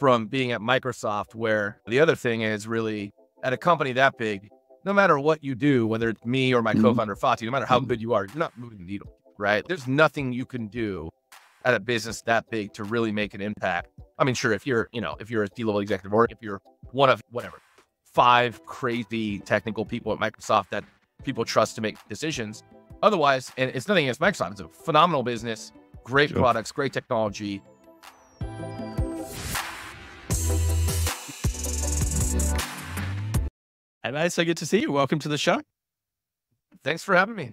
from being at Microsoft, where the other thing is really at a company that big, no matter what you do, whether it's me or my mm-hmm. co-founder Fati, no matter how mm-hmm. good you are, you're not moving the needle, right? There's nothing you can do at a business that big to really make an impact. I mean, sure, if you're, you know, if you're a C-level executive or if you're one of whatever five crazy technical people at Microsoft that people trust to make decisions. Otherwise, and it's nothing against Microsoft. It's a phenomenal business, great sure. products, great technology. Hey, mate, so good to see you. Welcome to the show. Thanks for having me.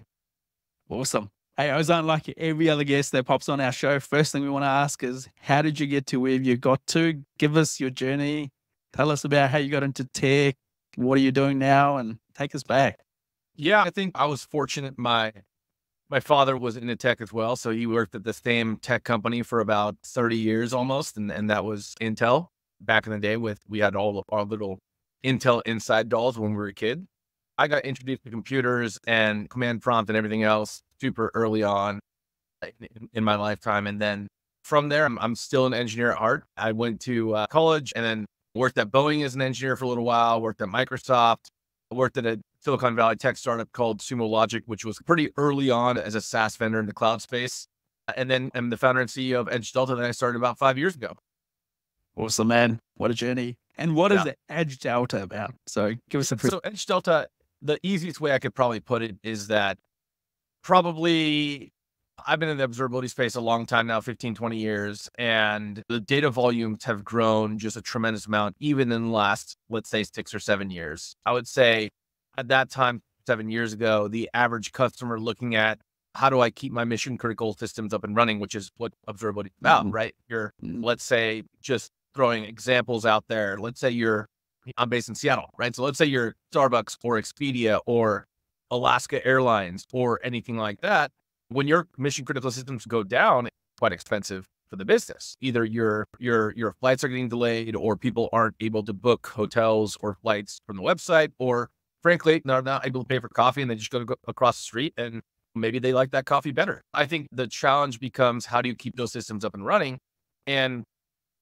Awesome. Hey, was like every other guest that pops on our show, first thing we want to ask is how did you get to where you got to? Give us your journey. Tell us about how you got into tech. What are you doing now? And take us back. Yeah, I think I was fortunate. My my father was into tech as well. So he worked at the same tech company for about 30 years almost. And, and that was Intel back in the day with we had all of our little Intel Inside Dolls when we were a kid. I got introduced to computers and command prompt and everything else super early on in my lifetime. And then from there, I'm, I'm still an engineer at heart. I went to uh, college and then worked at Boeing as an engineer for a little while, worked at Microsoft, worked at a Silicon Valley tech startup called Sumo Logic, which was pretty early on as a SaaS vendor in the cloud space. And then I'm the founder and CEO of Edge Delta that I started about five years ago. Awesome, man. What a journey. And what yeah. is edge delta about? So give us a pre- so edge delta. The easiest way I could probably put it is that probably I've been in the observability space a long time now, 15, 20 years, and the data volumes have grown just a tremendous amount, even in the last, let's say, six or seven years. I would say at that time, seven years ago, the average customer looking at how do I keep my mission critical systems up and running, which is what observability is about, mm-hmm. right? You're, mm. let's say, just throwing examples out there. Let's say you're, I'm based in Seattle, right? So let's say you're Starbucks or Expedia or Alaska Airlines or anything like that. When your mission critical systems go down, it's quite expensive for the business. Either your your your flights are getting delayed, or people aren't able to book hotels or flights from the website, or frankly, they're not able to pay for coffee and they just go, go across the street and maybe they like that coffee better. I think the challenge becomes how do you keep those systems up and running? And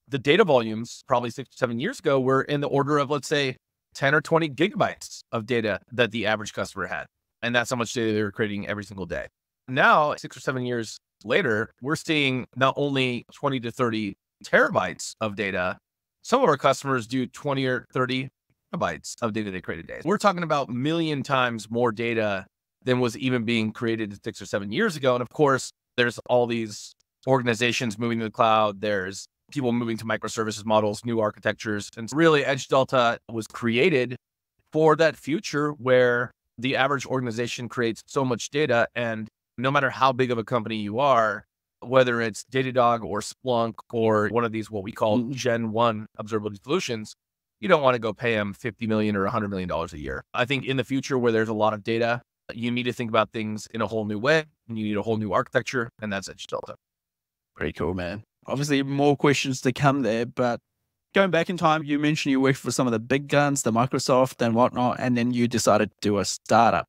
the data volumes probably six to seven years ago were in the order of, let's say, 10 or 20 gigabytes of data that the average customer had. And that's how much data they were creating every single day. Now, six or seven years later, we're seeing not only 20 to 30 terabytes of data, some of our customers do 20 or 30 terabytes of data they create a day. We're talking about million times more data than was even being created six or seven years ago. And of course, there's all these organizations moving to the cloud. There's people moving to microservices models, new architectures. And really, Edge Delta was created for that future where the average organization creates so much data. And no matter how big of a company you are, whether it's Datadog or Splunk or one of these, what we call mm-hmm. Gen 1 observability solutions, you don't want to go pay them 50 million or 100 million dollars a year. I think in the future where there's a lot of data, you need to think about things in a whole new way and you need a whole new architecture and that's Edge Delta. Pretty cool, man obviously more questions to come there, but going back in time, you mentioned you worked for some of the big guns, the Microsoft and whatnot, and then you decided to do a startup.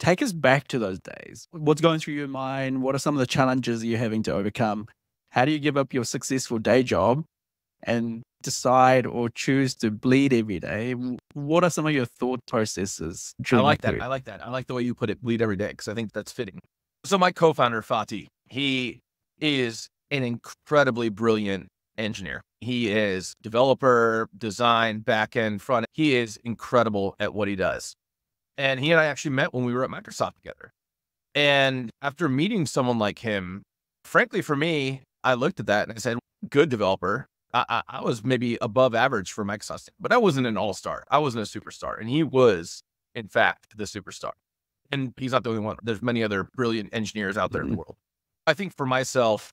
Take us back to those days. What's going through your mind? What are some of the challenges you're having to overcome? How do you give up your successful day job and decide or choose to bleed every day? What are some of your thought processes? I like that. I like that. I like the way you put it, bleed every day, because I think that's fitting. So my co-founder, Fatih, he is an incredibly brilliant engineer. He is developer, design, backend, front. He is incredible at what he does. And he and I actually met when we were at Microsoft together. And after meeting someone like him, frankly, for me, I looked at that and I said, good developer. I, I, I was maybe above average for Microsoft, but I wasn't an all star. I wasn't a superstar. And he was, in fact, the superstar. And he's not the only one. There's many other brilliant engineers out there in the mm-hmm. world. I think for myself,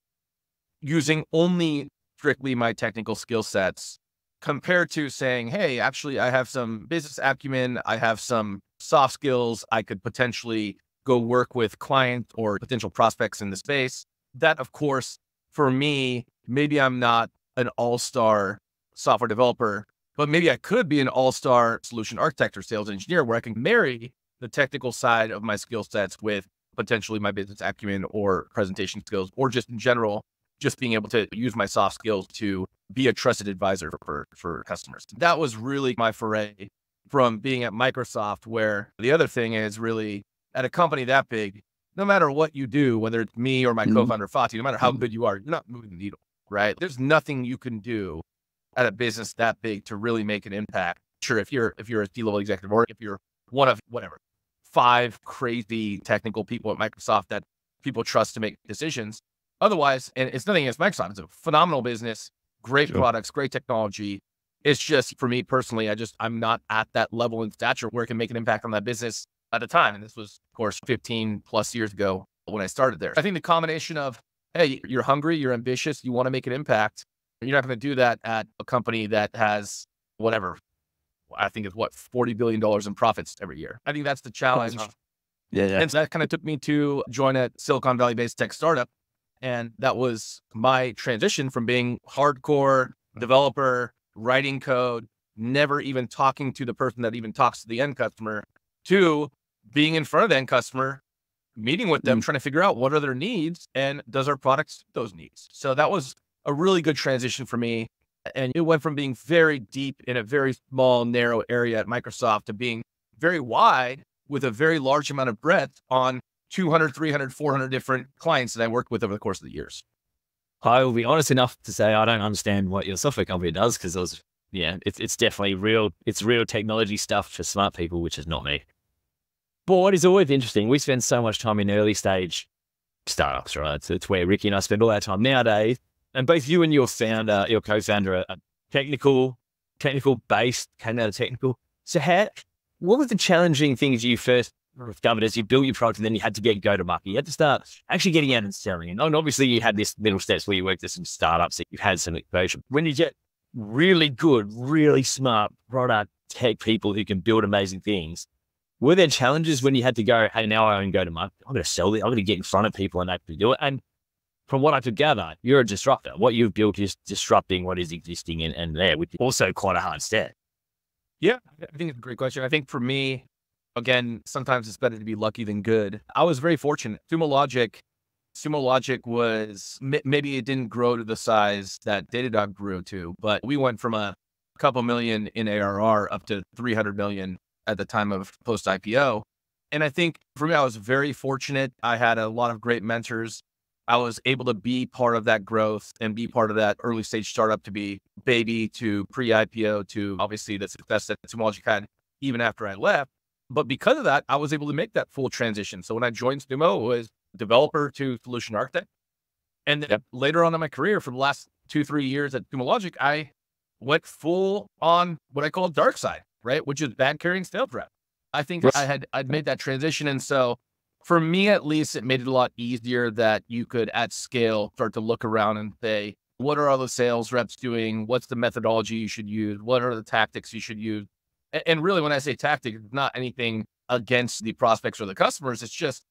using only strictly my technical skill sets compared to saying, hey, actually, I have some business acumen, I have some soft skills, I could potentially go work with client or potential prospects in the space. That, of course, for me, maybe I'm not an all star software developer, but maybe I could be an all star solution architect or sales engineer where I can marry the technical side of my skill sets with potentially my business acumen or presentation skills or just in general just being able to use my soft skills to be a trusted advisor for, for customers. That was really my foray from being at Microsoft, where the other thing is really at a company that big, no matter what you do, whether it's me or my mm-hmm. co-founder Fati, no matter how mm-hmm. good you are, you're not moving the needle, right? There's nothing you can do at a business that big to really make an impact. Sure, if you're if you're a D-level executive or if you're one of whatever five crazy technical people at Microsoft that people trust to make decisions, Otherwise, and it's nothing against Microsoft. It's a phenomenal business, great sure. products, great technology. It's just for me personally, I just I'm not at that level in stature where I can make an impact on that business at the time. And this was, of course, 15 plus years ago when I started there. I think the combination of hey, you're hungry, you're ambitious, you want to make an impact. You're not going to do that at a company that has whatever I think is what forty billion dollars in profits every year. I think that's the challenge. yeah, yeah. And so that kind of took me to join a Silicon Valley based tech startup and that was my transition from being hardcore developer, writing code, never even talking to the person that even talks to the end customer, to being in front of the end customer, meeting with them, mm. trying to figure out what are their needs and does our product those needs. So that was a really good transition for me. And it went from being very deep in a very small, narrow area at Microsoft to being very wide with a very large amount of breadth on 200, 300, 400 different clients that I worked with over the course of the years. I will be honest enough to say I don't understand what your software company does because it was, yeah, it's, it's definitely real. It's real technology stuff for smart people, which is not me. But what is always interesting, we spend so much time in early stage startups, right? It's, it's where Ricky and I spend all our time nowadays. And both you and your founder, your co-founder, are technical, technical based, came out of technical. So how, what were the challenging things you first discovered as you built your product and then you had to get go to market. You had to start actually getting out and selling. And obviously you had this middle steps where you worked at some startups that you had some exposure. When you get really good, really smart product tech people who can build amazing things, were there challenges when you had to go, hey, now I own go to market. I'm going to sell this. I'm going to get in front of people and actually do it. And from what I could gather, you're a disruptor. What you've built is disrupting what is existing and, and there, which is also quite a hard step. Yeah, I think it's a great question. I think for me, again, sometimes it's better to be lucky than good. I was very fortunate. Sumo Logic, Sumo Logic was maybe it didn't grow to the size that Datadog grew to, but we went from a couple million in ARR up to 300 million at the time of post IPO. And I think for me, I was very fortunate. I had a lot of great mentors. I was able to be part of that growth and be part of that early stage startup to be baby to pre IPO to obviously the success that Sumo Logic had even after I left. But because of that, I was able to make that full transition. So when I joined Stumo, it was developer to solution architect. And yep. later on in my career, for the last two, three years at Sumo Logic, I went full on what I call dark side, right? Which is bad carrying sales rep. I think yes. I had I'd made that transition. And so for me at least, it made it a lot easier that you could at scale start to look around and say, what are all the sales reps doing? What's the methodology you should use? What are the tactics you should use? And really, when I say tactic, it's not anything against the prospects or the customers. It's just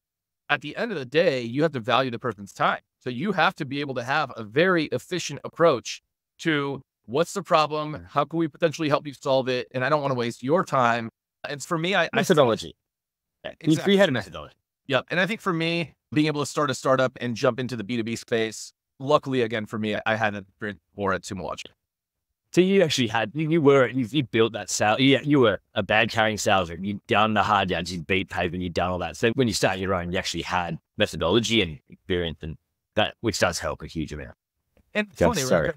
at the end of the day, you have to value the person's time. So you have to be able to have a very efficient approach to what's the problem? How can we potentially help you solve it? And I don't want to waste your time. And for me, I methodology. I, exactly. You three methodology. Yep. And I think for me, being able to start a startup and jump into the B2B space, luckily again for me, I had a experience before at Sumo Logic. So you actually had you were you, you built that sale. Yeah, you, were a bad carrying salesman. You'd done the hard yards you'd beat pavement, you'd done all that. So when you start your own, you actually had methodology and experience, and that which does help a huge amount. And funny, sorry. Right?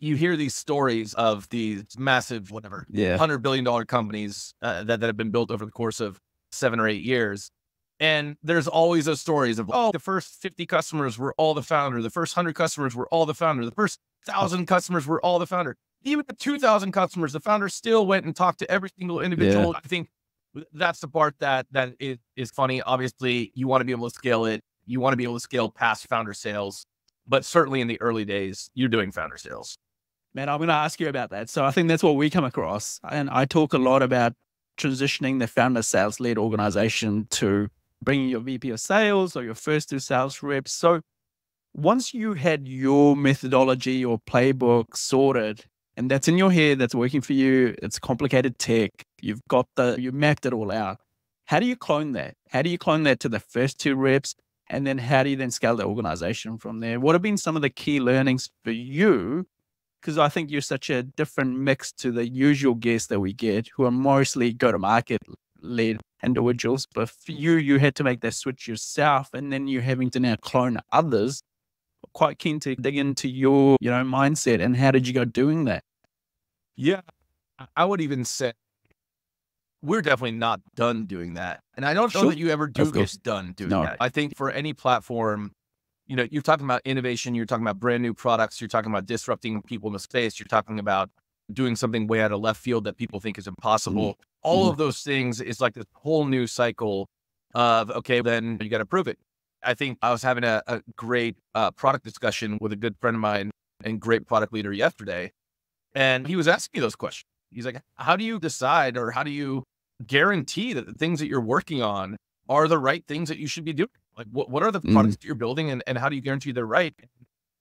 you hear these stories of these massive, whatever, yeah. hundred billion dollar companies uh, that that have been built over the course of seven or eight years. And there's always those stories of, oh, the first 50 customers were all the founder. The first 100 customers were all the founder. The first 1,000 customers were all the founder even the 2000 customers, the founder still went and talked to every single individual. Yeah. I think that's the part that, that is, is funny. Obviously you want to be able to scale it. You want to be able to scale past founder sales, but certainly in the early days, you're doing founder sales. Man, I'm going to ask you about that. So I think that's what we come across. And I talk a lot about transitioning the founder sales led organization to bringing your VP of sales or your first two sales reps. So once you had your methodology or playbook sorted, and that's in your head that's working for you it's complicated tech you've got the you mapped it all out how do you clone that how do you clone that to the first two reps and then how do you then scale the organization from there what have been some of the key learnings for you because i think you're such a different mix to the usual guests that we get who are mostly go to market led individuals but for you you had to make that switch yourself and then you're having to now clone others quite keen to dig into your, you know, mindset and how did you go doing that? Yeah, I would even say we're definitely not done doing that. And I don't sure. know that you ever do get done doing no. that. I think for any platform, you know, you're talking about innovation, you're talking about brand new products, you're talking about disrupting people in the space, you're talking about doing something way out of left field that people think is mm-hmm. impossible. Mm. All mm. of those things is like this whole new cycle of okay, then you got to prove it. I think I was having a, a great uh, product discussion with a good friend of mine and great product leader yesterday. And he was asking me those questions. He's like, how do you decide or how do you guarantee that the things that you're working on are the right things that you should be doing? Like, what, what are the mm. products that you're building and, and how do you guarantee they're right?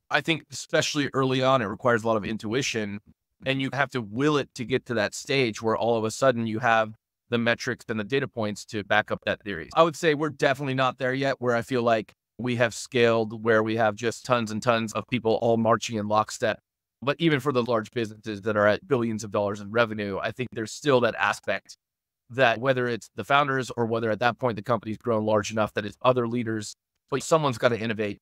I think, especially early on, it requires a lot of intuition and you have to will it to get to that stage where all of a sudden you have the metrics and the data points to back up that theory. I would say we're definitely not there yet where I feel like we have scaled where we have just tons and tons of people all marching in lockstep. But even for the large businesses that are at billions of dollars in revenue, I think there's still that aspect that whether it's the founders or whether at that point the company's grown large enough that it's other leaders, but someone's got to innovate.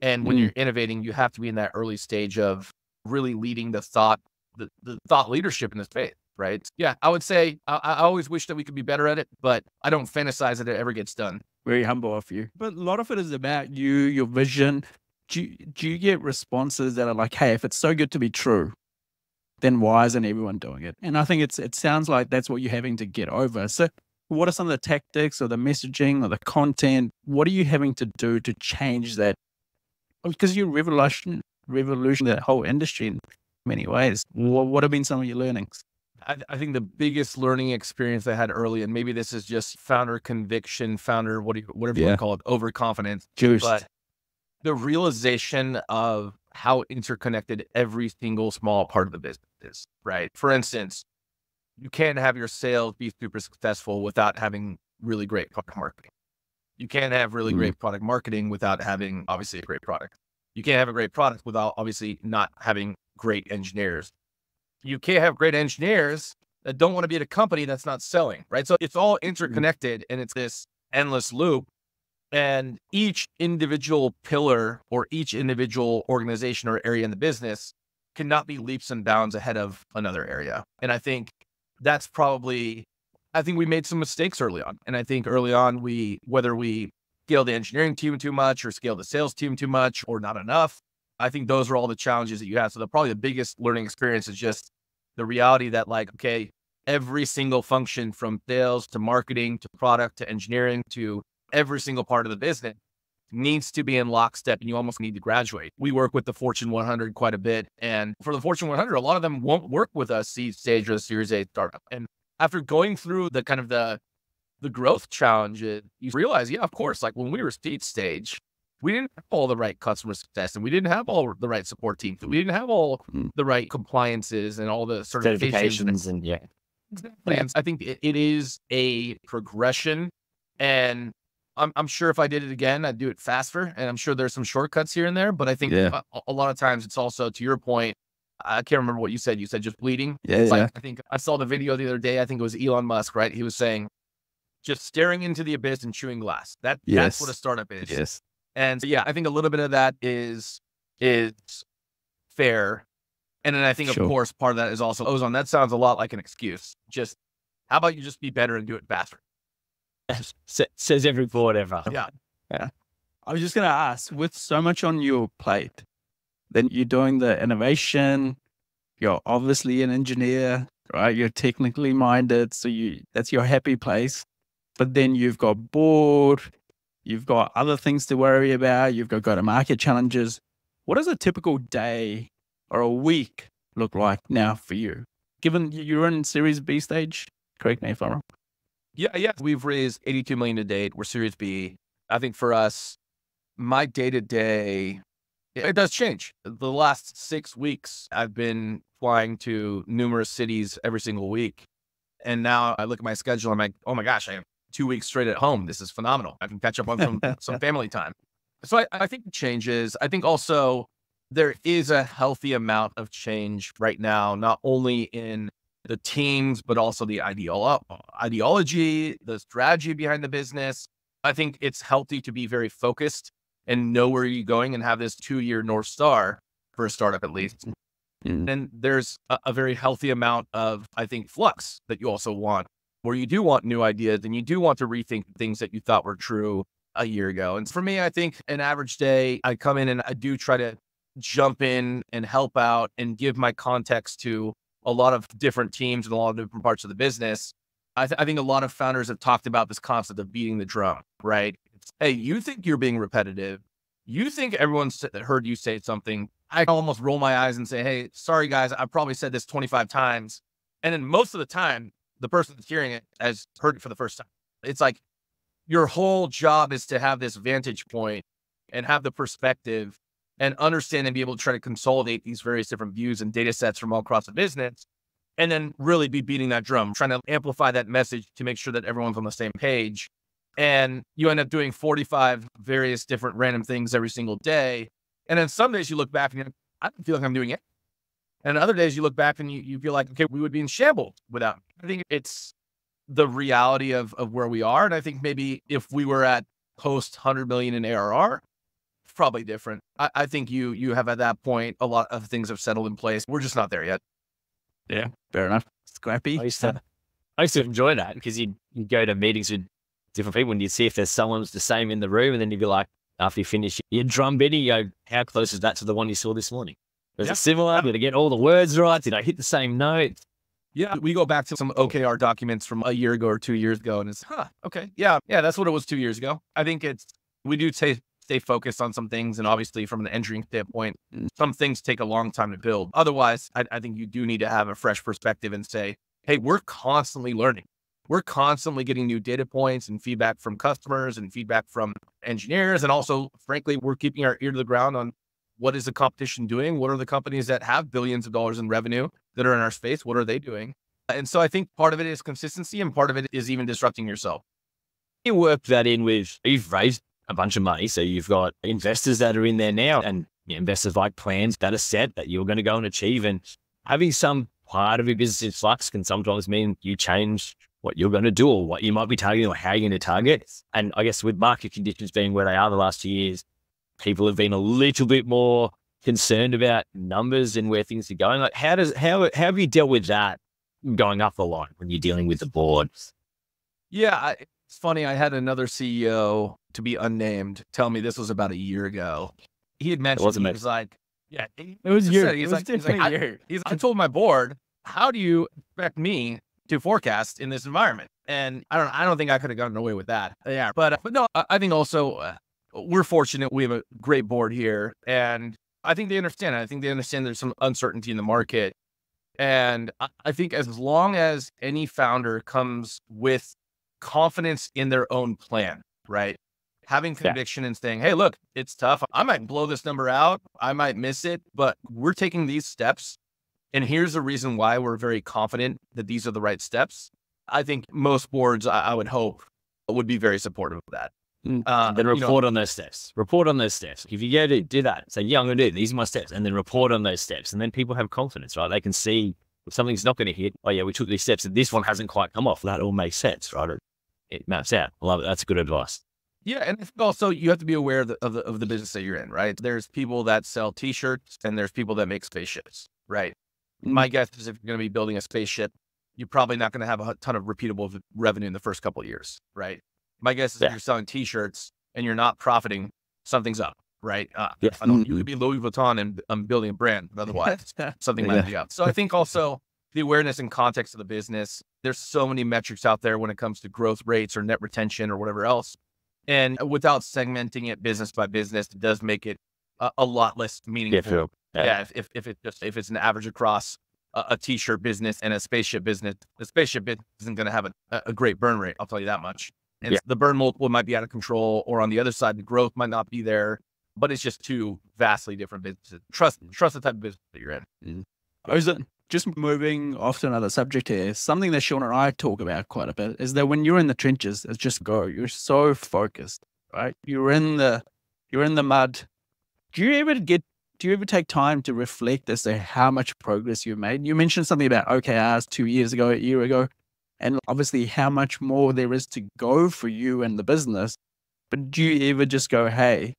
And when mm. you're innovating, you have to be in that early stage of really leading the thought the, the thought leadership in this space right? Yeah, I would say I, I, always wish that we could be better at it, but I don't fantasize that it ever gets done. Very humble of you. But a lot of it is about you, your vision. Do you, do you get responses that are like, hey, if it's so good to be true, then why isn't everyone doing it? And I think it's it sounds like that's what you're having to get over. So what are some of the tactics or the messaging or the content? What are you having to do to change that? Because oh, you revolution revolution that whole industry many ways. What, what have been some of your learnings? I, I think the biggest learning experience I had early, and maybe this is just founder conviction, founder, what you, whatever yeah. you want to call it, overconfidence. Juiced. But the realization of how interconnected every single small part of the business is, right? For instance, you can't have your sales be super successful without having really great product marketing. You can't have really mm great product marketing without having obviously a great product. You can't have a great product without obviously not having great engineers. You can't have great engineers that don't want to be at a company that's not selling, right? So it's all mm-hmm. interconnected and it's this endless loop. And each individual pillar or each individual organization or area in the business cannot be leaps and bounds ahead of another area. And I think that's probably, I think we made some mistakes early on. And I think early on, we, whether we scale the engineering team too much or scale the sales team too much or not enough, I think those are all the challenges that you have. So the probably the biggest learning experience is just the reality that like, okay, every single function from sales to marketing to product to engineering to every single part of the business needs to be in lockstep and you almost need to graduate. We work with the Fortune 100 quite a bit. And for the Fortune 100, a lot of them won't work with us seed stage or series A startup. And after going through the kind of the the growth challenges, you realize, yeah, of course, like when we were seed stage, we didn't have all the right customer success and we didn't have all the right support teams. We didn't have all mm. the right compliances and all the certifications, certifications and, yeah. I think it, it is a progression and I'm, I'm, sure if I did it again, I'd do it faster. And I'm sure there's some shortcuts here and there, but I think yeah. a, a, lot of times it's also to your point. I can't remember what you said. You said just bleeding. Yeah, yeah. I think I saw the video the other day. I think it was Elon Musk, right? He was saying, just staring into the abyss and chewing glass. That yes. that's what a startup is. Yes. And so, yeah, I think a little bit of that is is fair. And then I think, sure. of course, part of that is also ozone. That sounds a lot like an excuse. Just how about you just be better and do it faster? Says every board ever. Yeah. yeah. I was just going to ask with so much on your plate, then you're doing the innovation. You're obviously an engineer, right? You're technically minded. So you that's your happy place. But then you've got board, You've got other things to worry about. You've got go to market challenges. What does a typical day or a week look like now for you? Given you're in Series B stage, correct me if I'm wrong. Yeah, yeah. We've raised 82 million to date. We're Series B. I think for us, my day to day, it does change. The last six weeks, I've been flying to numerous cities every single week. And now I look at my schedule. I'm like, oh my gosh, I have two weeks straight at home. This is phenomenal. I can catch up on some, some family time. So I, I think changes. I think also there is a healthy amount of change right now, not only in the teams, but also the ideolo- ideology, the strategy behind the business. I think it's healthy to be very focused and know where you're going and have this two year North Star for a startup, at least. Mm. And there's a, a, very healthy amount of, I think, flux that you also want where you do want new ideas and you do want to rethink things that you thought were true a year ago. And for me, I think an average day, I come in and I do try to jump in and help out and give my context to a lot of different teams and a lot of different parts of the business. I, th- I think a lot of founders have talked about this concept of beating the drum, right? It's, hey, you think you're being repetitive. You think everyone's heard you say something. I almost roll my eyes and say, hey, sorry, guys, I probably said this 25 times. And then most of the time, the person that's hearing it has heard it for the first time. It's like your whole job is to have this vantage point and have the perspective and understand and be able to try to consolidate these various different views and data sets from all across the business and then really be beating that drum, trying to amplify that message to make sure that everyone's on the same page. And you end up doing 45 various different random things every single day. And then some days you look back and you're like, I don't feel like I'm doing it. And other days you look back and you, you feel like, okay, we would be in shambles without. I think it's the reality of of where we are. And I think maybe if we were at post 100 million in ARR, probably different. I, I think you you have at that point a lot of things have settled in place. We're just not there yet. Yeah, fair enough. Scrappy. I used to, I used to enjoy that because you you go to meetings with different people and you see if there's someone's the same in the room, and then you'd be like, after you finish your drum bitty, you go, how close is that to the one you saw this morning? Is yeah. it similar? Did I get all the words right? Did I hit the same note? Yeah, we go back to some OKR documents from a year ago or two years ago, and it's, huh, okay, yeah, yeah, that's what it was two years ago. I think it's, we do stay, stay focused on some things, and obviously from an engineering standpoint, some things take a long time to build. Otherwise, I, I think you do need to have a fresh perspective and say, hey, we're constantly learning. We're constantly getting new data points and feedback from customers and feedback from engineers. And also, frankly, we're keeping our ear to the ground on what is the competition doing? What are the companies that have billions of dollars in revenue that are in our space? What are they doing? And so I think part of it is consistency and part of it is even disrupting yourself. You work that in with, you've raised a bunch of money. So you've got investors that are in there now and investors like plans that are set that you're going to go and achieve. And having some part of your business in flux can sometimes mean you change what you're going to do or what you might be targeting or how you're going to target. And I guess with market conditions being where they are the last two years, people have been a little bit more concerned about numbers and where things are going. Like, how does how, how have you dealt with that going up the line when you're dealing with the board? Yeah, it's funny. I had another CEO to be unnamed tell me this was about a year ago. He had mentioned it he was like, yeah, it was you. He's like, he's like, I, he's like, I told my board, how do you expect me to forecast in this environment? And I don't, I don't think I could have gotten away with that. Yeah, but but no, I, think also uh, we're fortunate we have a great board here. And I think they understand. I think they understand there's some uncertainty in the market. And I think as long as any founder comes with confidence in their own plan, right? Having conviction yeah. and saying, hey, look, it's tough. I might blow this number out. I might miss it, but we're taking these steps. And here's the reason why we're very confident that these are the right steps. I think most boards, I, I would hope, would be very supportive of that. Mm, uh, then report you know, on those steps. Report on those steps. If you go to do that, say, yeah, I'm going to do these are my steps, and then report on those steps, and then people have confidence, right? They can see if something's not going to hit. Oh yeah, we took these steps, and this one hasn't quite come off. That all makes sense, right? It, it maps out. I love it. That's good advice. Yeah, and also you have to be aware of the, of the, of the business that you're in, right? There's people that sell T-shirts, and there's people that make spaceships, right? Mm-hmm. My guess is if you're going to be building a spaceship, you're probably not going to have a ton of repeatable revenue in the first couple years, right? My guess is yeah. if you're selling T-shirts and you're not profiting, something's up, right? Uh, yes. I don't. You mm-hmm. could be Louis Vuitton and I'm um, building a brand, but otherwise, something might yeah. be up. So I think also the awareness and context of the business. There's so many metrics out there when it comes to growth rates or net retention or whatever else. And without segmenting it business by business, it does make it a, a lot less meaningful. Yeah, yeah if, if, if it just if it's an average across a a t-shirt business and a spaceship business, the spaceship business isn't going to have a, a great burn rate. I'll tell you that much. And yeah. the burn multiple might be out of control, or on the other side, the growth might not be there. But it's just two vastly different businesses. Trust mm. trust the type of business that you're in. mm was oh, just moving off to another subject here, something that Sean and I talk about quite a bit is that when you're in the trenches, it's just go. You're so focused, right? You're in the you're in the mud. Do you ever get do you ever take time to reflect as to how much progress you've made? You mentioned something about OKRs two years ago, a year ago and obviously how much more there is to go for you and the business. But do you ever just go, hey,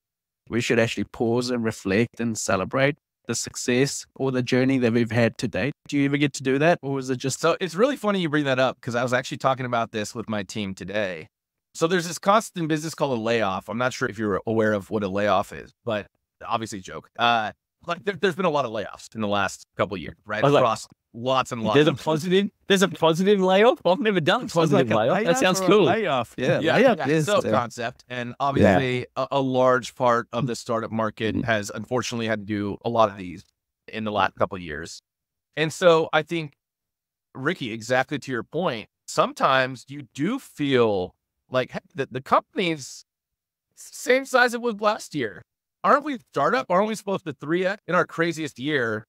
we should actually pause and reflect and celebrate the success or the journey that we've had to date. Do you ever get to do that? Or was it just so it's really funny you bring that up because I was actually talking about this with my team today. So there's this cost in business called a layoff. I'm not sure if you're aware of what a layoff is, but obviously joke. Uh like there, has been a lot of layoffs in the last couple years, right? Across like, lots and lots. There's a positive. There's a positive layoff. I've never done a positive like a layoff. That sounds cool. Layoff. Yeah, yeah. yeah. is so uh, concept, and obviously yeah. a, a, large part of mm-hmm. the startup market mm-hmm. has unfortunately had to do a lot of these in the last couple of years. And so I think, Ricky, exactly to your point, sometimes you do feel like heck, the, the company's same size it was last year. Aren't we startup? Aren't we supposed to 3X in our craziest year?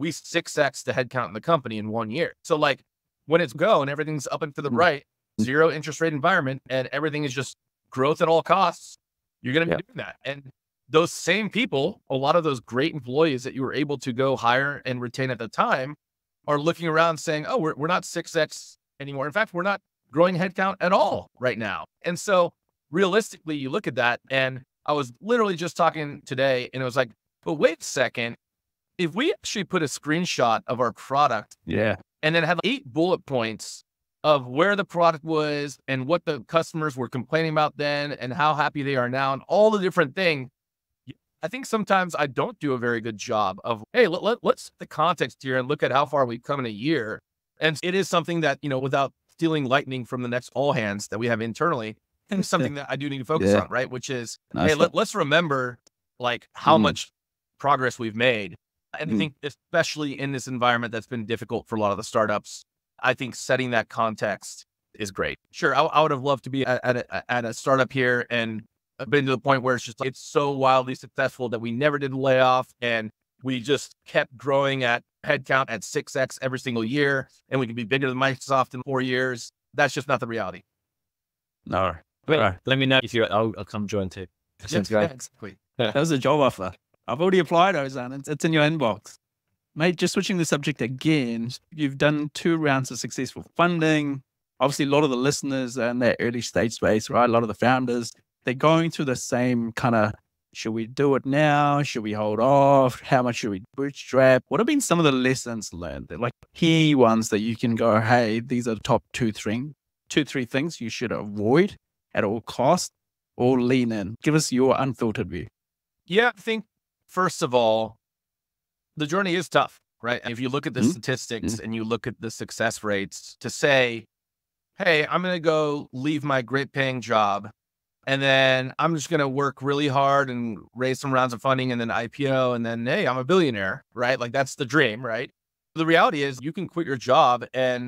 we 6x the headcount in the company in one year. So, like, when it's go and everything's up and to the mm. right, zero interest rate environment, and everything is just growth at all costs, you're going to be yeah. doing that. And those same people, a lot of those great employees that you were able to go hire and retain at the time, are looking around saying, oh, we're, we're not 6X anymore. In fact, we're not growing headcount at all right now. And so realistically, you look at that, and I was literally just talking today, and it was like, but wait a second, if we actually put a screenshot of our product, yeah, and then have eight bullet points of where the product was and what the customers were complaining about then and how happy they are now and all the different things. I think sometimes I don't do a very good job of, hey, let, let, let's set the context here and look at how far we've come in a year. And it is something that, you know, without stealing lightning from the next all hands that we have internally, and something that I do need to focus yeah. on, right? Which is, nice hey, let, us remember like how mm. much progress we've made and I hmm. think especially in this environment that's been difficult for a lot of the startups, I think setting that context is great. Sure, I, I would have loved to be at, at, a, at a startup here and been to the point where it's just like, it's so wildly successful that we never did a layoff and we just kept growing at headcount at 6x every single year and we can be bigger than Microsoft in four years. That's just not the reality. No. Wait, let me know if you I'll, I'll come join too. Yeah, yeah, exactly. that was a job offer. I've already applied Ozan. It's, it's in your inbox. Mate, just switching the subject again, you've done two rounds of successful funding. Obviously, a lot of the listeners are in that early stage space, right? A lot of the founders, they're going through the same kind of should we do it now? Should we hold off? How much should we bootstrap? What have been some of the lessons learned? Like key ones that you can go, hey, these are the top two, three, two, three things you should avoid at all costs or lean in. Give us your unfiltered view. Yeah, I think first of all, the journey is tough, right? If you look at the mm -hmm. statistics mm -hmm. and you look at the success rates to say, hey, I'm going to go leave my great paying job and then I'm just going to work really hard and raise some rounds of funding and then IPO and then, hey, I'm a billionaire, right? Like that's the dream, right? The reality is you can quit your job and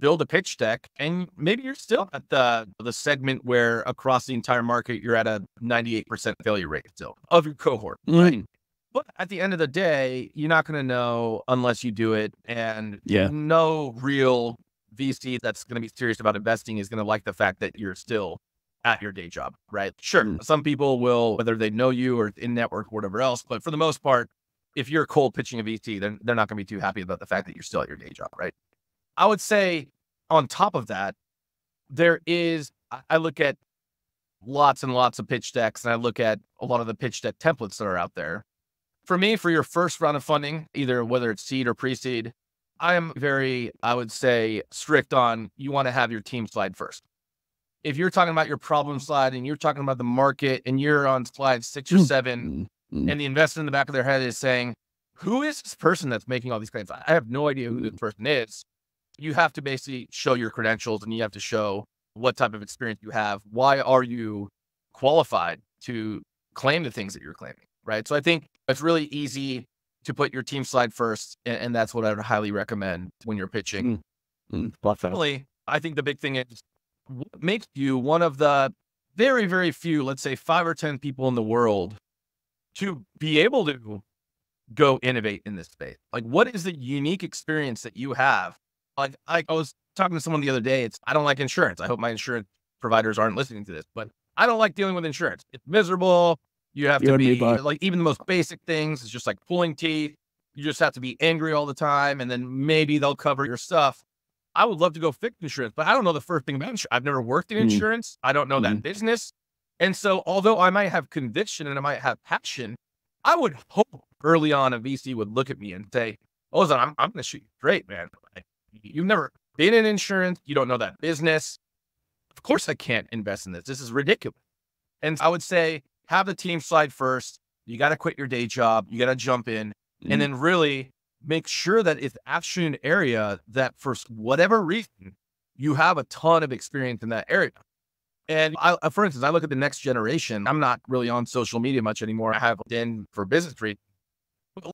build a pitch deck, and maybe you're still at the the segment where across the entire market you're at a 98% failure rate still of your cohort. Right. But at the end of the day, you're not going to know unless you do it, and yeah. no real VC that's going to be serious about investing is going to like the fact that you're still at your day job, right? Sure, mm. some people will, whether they know you or in network or whatever else, but for the most part, if you're cold pitching a VC, then they're not going to be too happy about the fact that you're still at your day job, right? I would say on top of that, there is, I look at lots and lots of pitch decks and I look at a lot of the pitch deck templates that are out there. For me, for your first round of funding, either whether it's seed or pre seed, I am very, I would say, strict on you want to have your team slide first. If you're talking about your problem slide and you're talking about the market and you're on slide six or mm. seven, mm. Mm. and the investor in the back of their head is saying, Who is this person that's making all these claims? I have no idea who this person is you have to basically show your credentials and you have to show what type of experience you have. Why are you qualified to claim the things that you're claiming? Right. So I think it's really easy to put your team slide first. And, and that's what I would highly recommend when you're pitching. Mm, Finally, mm, I think the big thing is what makes you one of the very, very few, let's say five or 10 people in the world to be able to go innovate in this space? Like, what is the unique experience that you have like I, I was talking to someone the other day. It's I don't like insurance. I hope my insurance providers aren't listening to this, but I don't like dealing with insurance. It's miserable. You have you to be like even the most basic things. It's just like pulling teeth. You just have to be angry all the time, and then maybe they'll cover your stuff. I would love to go fix insurance, but I don't know the first thing about insurance. I've never worked in mm. insurance. I don't know mm. that business. And so, although I might have conviction and I might have passion, I would hope early on a VC would look at me and say, Oh, I'm, I'm going to shoot you straight, man. You've never been in insurance. You don't know that business. Of course, I can't invest in this. This is ridiculous. And I would say have the team slide first. You got to quit your day job. You got to jump in mm-hmm. and then really make sure that it's actually an area that, for whatever reason, you have a ton of experience in that area. And I, uh, for instance, I look at the next generation. I'm not really on social media much anymore. I have been for business reasons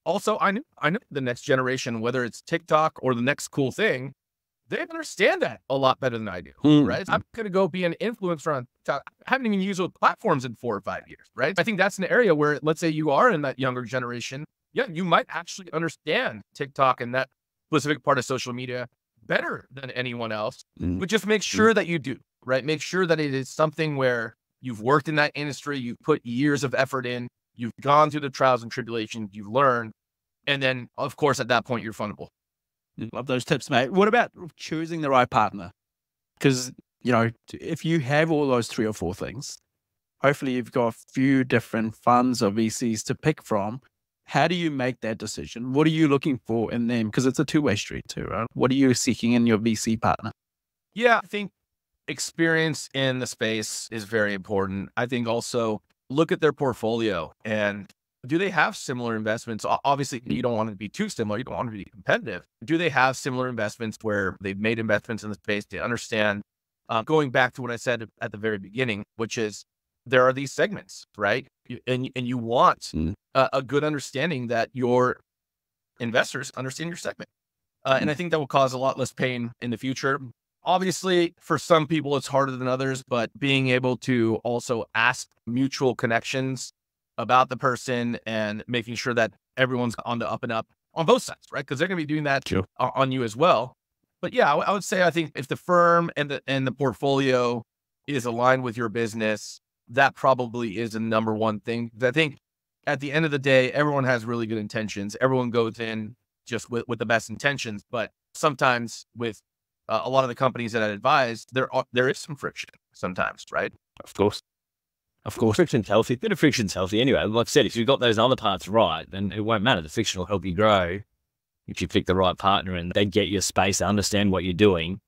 also I know I know the next generation, whether it's TikTok or the next cool thing, they understand that a lot better than I do, mm. right? I'm going to go be an influencer on TikTok. I haven't even used those platforms in four or five years, right? I think that's an area where, let's say you are in that younger generation, yeah, you might actually understand TikTok and that specific part of social media better than anyone else. Mm. But just make sure that you do, right? Make sure that it is something where you've worked in that industry, you've put years of effort in, You've gone through the trials and tribulations, you've learned. And then, of course, at that point, you're fundable. Love those tips, mate. What about choosing the right partner? Because, you know, if you have all those three or four things, hopefully you've got a few different funds or VCs to pick from. How do you make that decision? What are you looking for in them? Because it's a two way street, too, right? What are you seeking in your VC partner? Yeah, I think experience in the space is very important. I think also look at their portfolio and do they have similar investments? Obviously, you mm. don't want to be too similar. You don't want to be competitive. Do they have similar investments where they've made investments in the space? They understand. Um, going back to what I said at the very beginning, which is there are these segments, right? And and you want mm. a good understanding that your investors understand your segment, uh, and I mm. think that will cause a lot less pain in the future. Obviously, for some people, it's harder than others, but being able to also ask mutual connections about the person and making sure that everyone's on the up and up on both sides, right? Because they're going to be doing that sure. on you as well. But yeah, I, would say I think if the firm and the and the portfolio is aligned with your business, that probably is the number one thing. I think at the end of the day, everyone has really good intentions. Everyone goes in just with, with the best intentions, but sometimes with uh, a lot of the companies that I advise, there are, there is some friction sometimes, right? Of course. Of course. Friction's healthy. A bit of friction's healthy anyway. Like I said, if you've got those other parts right, then it won't matter. The friction will help you grow if you pick the right partner and they get your space, they understand what you're doing.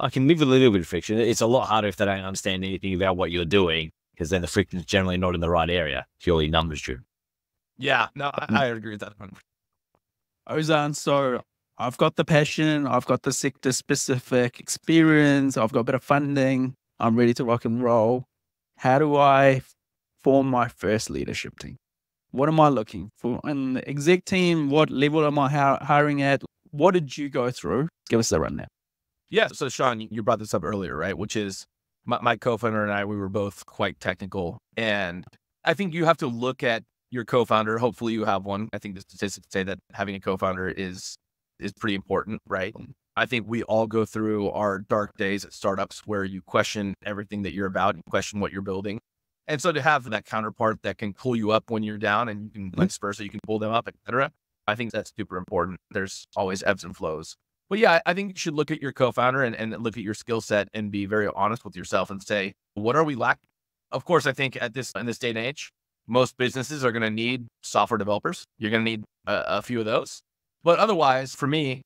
I can live with a little bit of friction. It's a lot harder if they don't understand anything about what you're doing because then the friction is generally not in the right area, purely numbers driven. Yeah, no, I, mm. I agree with that. one, Ozan. so I've got the passion, I've got the sector specific experience, I've got a bit of funding, I'm ready to rock and roll. How do I form my first leadership team? What am I looking for? And the exec team, what level am I hiring at? What did you go through? Give us a rundown. Yeah. So, Sean, you brought this up earlier, right? Which is my, my co founder and I, we were both quite technical. And I think you have to look at your co founder. Hopefully, you have one. I think the statistics say that having a co founder is is pretty important, right? Mm. I think we all go through our dark days at startups where you question everything that you're about and question what you're building. And so to have that counterpart that can pull you up when you're down and you can mm-hmm. vice versa, you can pull them up, etc. I think that's super important. There's always ebbs and flows. But yeah, I think you should look at your co-founder and, and look at your skill set and be very honest with yourself and say, what are we lacking? Of course, I think at this in this day and age, most businesses are going to need software developers. You're going to need a, a few of those. But otherwise, for me,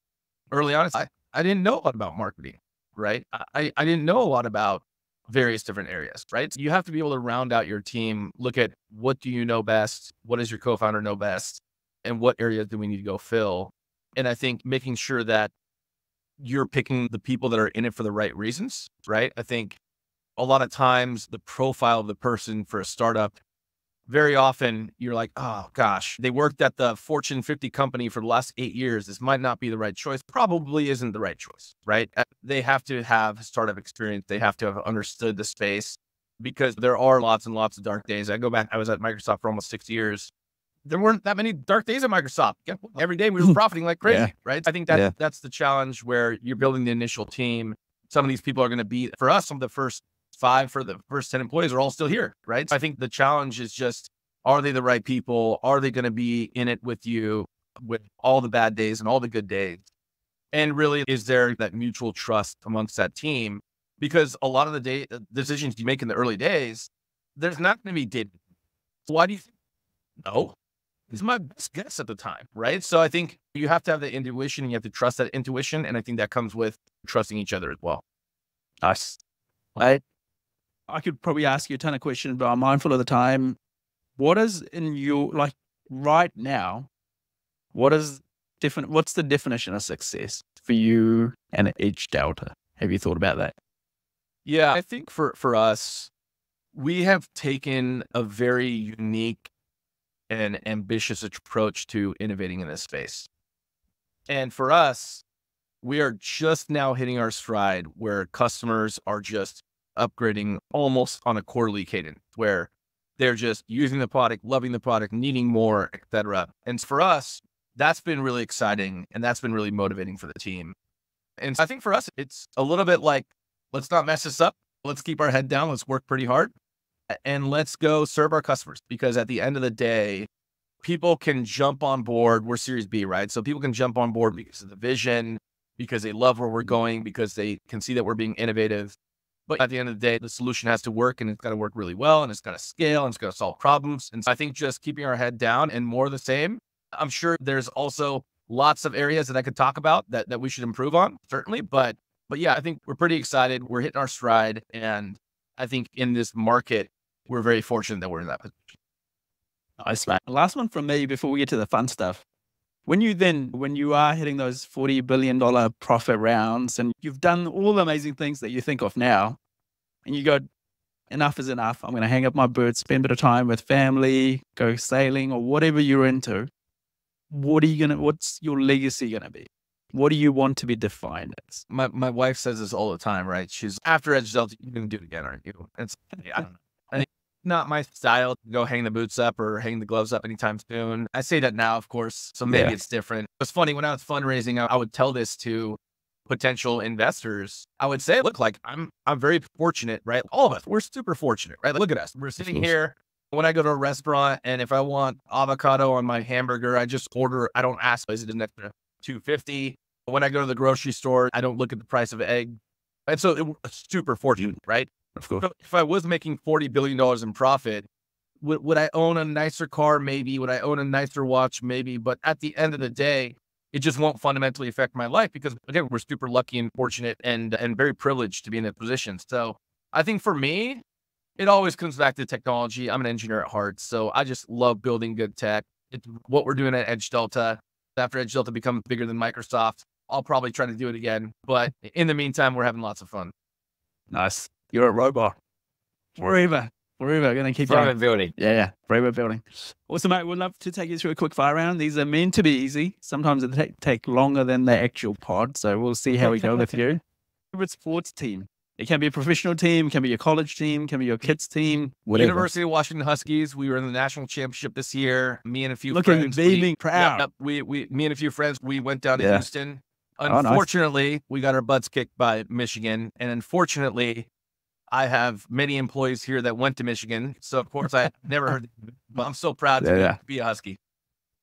early on, I, I didn't know a lot about marketing, right? I, I didn't know a lot about various different areas, right? So you have to be able to round out your team, look at what do you know best, what does your co-founder know best, and what areas do we need to go fill. And I think making sure that you're picking the people that are in it for the right reasons, right? I think a lot of times the profile of the person for a startup very often you're like, oh gosh, they worked at the Fortune 50 company for the last eight years. This might not be the right choice. Probably isn't the right choice, right? Uh, they have to have startup experience. They have to have understood the space because there are lots and lots of dark days. I go back, I was at Microsoft for almost six years. There weren't that many dark days at Microsoft. Every day we were profiting like crazy, yeah. right? I think that yeah. that's the challenge where you're building the initial team. Some of these people are going to be, for us, some of the first five for the first 10 employees are all still here, right? So I think the challenge is just are they the right people? Are they going to be in it with you with all the bad days and all the good days? And really, is there that mutual trust amongst that team? Because a lot of the day, uh, decisions you make in the early days, there's not going to be data. So why do you think? No, it's my best guess at the time, right? So I think you have to have the intuition and you have to trust that intuition. And I think that comes with trusting each other as well. Nice. right? I could probably ask you a ton of questions, but I'm mindful of the time. What is in your like right now? What is different? What's the definition of success for you and each delta? Have you thought about that? Yeah, I think for for us, we have taken a very unique and ambitious approach to innovating in this space. And for us, we are just now hitting our stride where customers are just upgrading almost on a quarterly cadence where they're just using the product, loving the product, needing more, etc. And for us, that's been really exciting and that's been really motivating for the team. And I think for us, it's a little bit like, let's not mess this up. Let's keep our head down. Let's work pretty hard and let's go serve our customers because at the end of the day, people can jump on board. We're Series B, right? So people can jump on board because of the vision, because they love where we're going, because they can see that we're being innovative. But at the end of the day, the solution has to work and it's got to work really well and it's got to scale and it's got to solve problems. And so I think just keeping our head down and more the same, I'm sure there's also lots of areas that I could talk about that, that we should improve on, certainly. But but yeah, I think we're pretty excited. We're hitting our stride. And I think in this market, we're very fortunate that we're in that position. Nice, man. Last one from me before we get to the fun stuff. When you then, when you are hitting those $40 billion profit rounds and you've done all the amazing things that you think of now, and you go, enough is enough. I'm going to hang up my bird, spend a bit of time with family, go sailing or whatever you're into. What are you going to, what's your legacy going to be? What do you want to be defined as? My, my wife says this all the time, right? She's after Edge Delta, you're going to do it again, aren't you? It's, I don't know not my style to go hang the boots up or hang the gloves up anytime soon. I say that now, of course, so maybe yeah. it's different. It's funny when I was fundraising, I, would tell this to potential investors. I would say, look, like I'm I'm very fortunate, right? All of us, we're super fortunate, right? Look at us. We're sitting mm-hmm. here when I go to a restaurant and if I want avocado on my hamburger, I just order, I don't ask, is it an extra 250? When I go to the grocery store, I don't look at the price of egg. And so it, super fortunate, right? Of course. So if I was making $40 billion in profit, would, would I own a nicer car? Maybe. Would I own a nicer watch? Maybe. But at the end of the day, it just won't fundamentally affect my life because again, we're super lucky and fortunate and and very privileged to be in that position. So I think for me, it always comes back to technology. I'm an engineer at heart, so I just love building good tech. It's what we're doing at Edge Delta. After Edge Delta becomes bigger than Microsoft, I'll probably try to do it again. But in the meantime, we're having lots of fun. Nice. You're a robot. Forever. Forever. Going to keep forever going. building. Yeah, yeah. Forever building. Awesome, mate. We'd love to take you through a quick fire round. These are meant to be easy. Sometimes they take, take longer than the actual pod. So we'll see how we go with you. Favorite sports team? It can be a professional team, can be your college team, can be your kids team. Whatever. University of Washington Huskies. We were in the national championship this year. Me and a few Look friends. Look beaming proud. Yep, we, we, me and a few friends, we went down to yeah. Houston. Unfortunately, oh, nice. we got our butts kicked by Michigan. And unfortunately, I have many employees here that went to Michigan. So, of course, I never heard, but I'm so proud to yeah, be, a Husky.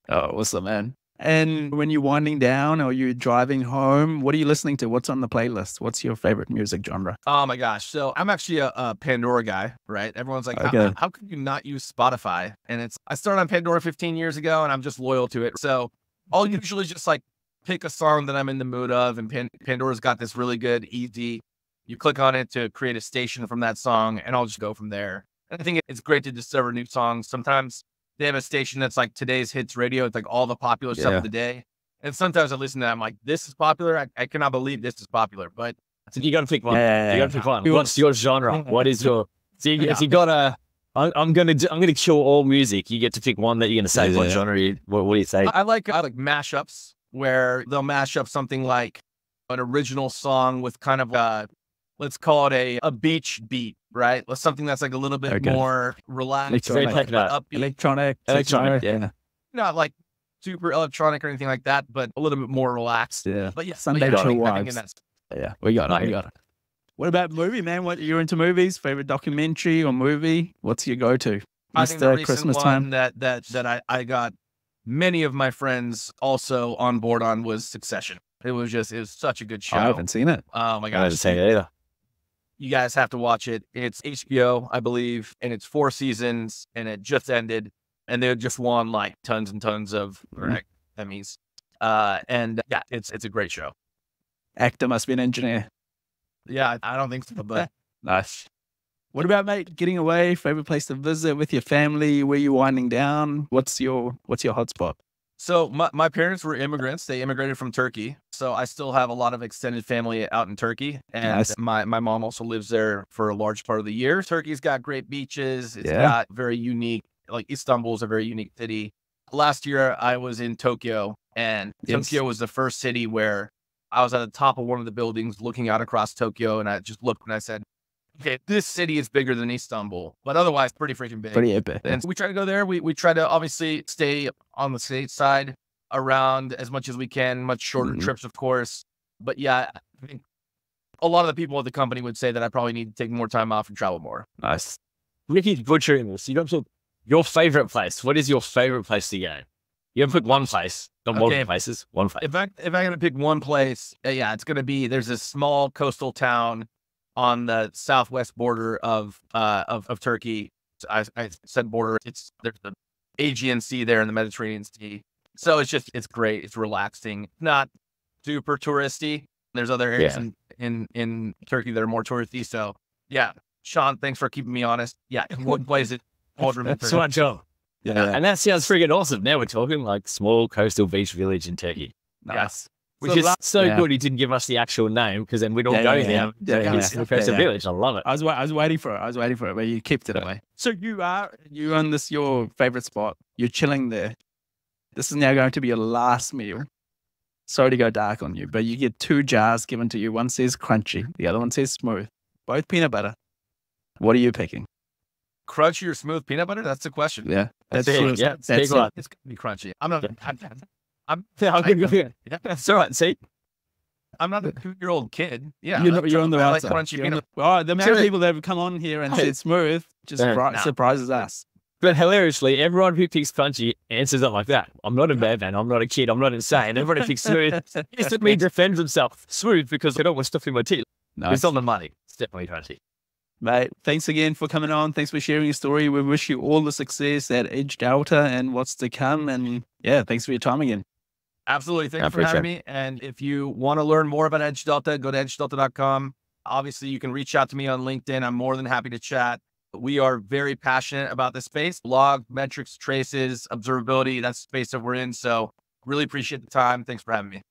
Oh, what's up, man. And when you're winding down or you're driving home, what are you listening to? What's on the playlist? What's your favorite music genre? Oh my gosh. So I'm actually a, a Pandora guy, right? Everyone's like, okay. how, how could you not use Spotify? And it's, I started on Pandora 15 years ago and I'm just loyal to it. So I'll usually just like pick a song that I'm in the mood of. And Pan- Pandora's got this really good, easy you click on it to create a station from that song, and I'll just go from there. And I think it's great to discover new songs. Sometimes they have a station that's like today's hits radio. It's like all the popular yeah. stuff of the day. And sometimes I listen to that. I'm like, this is popular. I, I cannot believe this is popular. But so you got to pick one. Yeah, you got to pick one. What's your genre? What is your? So you, yeah. if you got a, I, I'm gonna do, I'm gonna kill all music. You get to pick one that you're gonna say. Yeah, what genre? You, what, what do you say? I like I like mashups where they'll mash up something like an original song with kind of a uh, let's call it a, a beach beat, right? something that's like a little bit okay. more relaxed, electronic, like, electronic, electronic, yeah. Not like super electronic or anything like that, but a little bit more relaxed. Yeah, but yeah, Sunday chill vibes. Yeah, we got it. We got it. What about movie, man? What you're into movies? Favorite documentary or movie? What's your go-to? I Mr. think the Christmas time that that that I, I got many of my friends also on board on was Succession. It was just it was such a good show. I haven't seen it. Oh my gosh! I haven't it either. You guys have to watch it. It's HBO, I believe, and it's four seasons, and it just ended, and they just won like tons and tons of mm-hmm. right, Emmys. Uh, and yeah, it's it's a great show. Actor must be an engineer. Yeah, I don't think so, but nice. What about mate? Getting away, favorite place to visit with your family? Where you winding down? What's your what's your hotspot? So my, my parents were immigrants. They immigrated from Turkey so I still have a lot of extended family out in Turkey, and yes. my my mom also lives there for a large part of the year. Turkey's got great beaches. It's yeah. got very unique. Like Istanbul's a very unique city. Last year I was in Tokyo, and yes. Tokyo was the first city where I was at the top of one of the buildings looking out across Tokyo, and I just looked and I said, okay, this city is bigger than Istanbul, but otherwise pretty freaking big. Pretty epic. And so we try to go there. We, we try to obviously stay on the state side around as much as we can, much shorter mm-hmm. trips, of course. But yeah, I think a lot of the people at the company would say that I probably need to take more time off and travel more. Nice. Ricky's butchering this. You don't put your favorite place. What is your favorite place to go? You have to pick one place, not okay. multiple places, one place. If, I, if I'm going to pick one place, uh, yeah, it's going to be there's this small coastal town on the southwest border of uh, of, of Turkey. I, I said border. It's there's the Aegean Sea there in the Mediterranean Sea. So it's just it's great. It's relaxing. Not super touristy. There's other areas yeah. in, in in Turkey that are more touristy. So yeah, Sean, thanks for keeping me honest. Yeah, what plays it? That's my job. Yeah, and that sounds freaking awesome. Now we're talking like small coastal beach village in Turkey. Yes. Which so is so yeah. good. He didn't give us the actual name because then we'd all yeah, go yeah, there. Yeah, yeah. Village. I love it. I was, I was waiting for it. I was waiting for it, but you kept it away. So you are you on this your favorite spot. You're chilling there. This is now going to be your last meal. Sorry to go dark on you, but you get two jars given to you. One says crunchy, the other one says smooth. Both peanut butter. What are you picking? Crunchy or smooth peanut butter? That's the question. Yeah, that's, big. Yeah, that's big one. It's gonna be crunchy. I'm not. Yeah. I'm, I'm, yeah, I'm gonna go here. Yeah, that's all right. See, I'm not a two-year-old kid. Yeah, you're, not, you're on the outside. Like crunchy you're peanut. The, oh, the amount of people that have come on here and said smooth just yeah. surprises us. But hilariously, everyone who picks crunchy answers up like that. I'm not a madman. I'm not a kid. I'm not insane. Everyone who picks smooth instantly defends himself smooth because I don't want stuff in my teeth. Nice. It's on the money. It's definitely crunchy. Mate, thanks again for coming on. Thanks for sharing your story. We wish you all the success at Edge Delta and what's to come. And yeah, thanks for your time again. Absolutely. Thanks for having me. And if you want to learn more about Edge Delta, go to edgedelta.com. Obviously, you can reach out to me on LinkedIn. I'm more than happy to chat. We are very passionate about this space log, metrics, traces, observability. That's the space that we're in. So, really appreciate the time. Thanks for having me.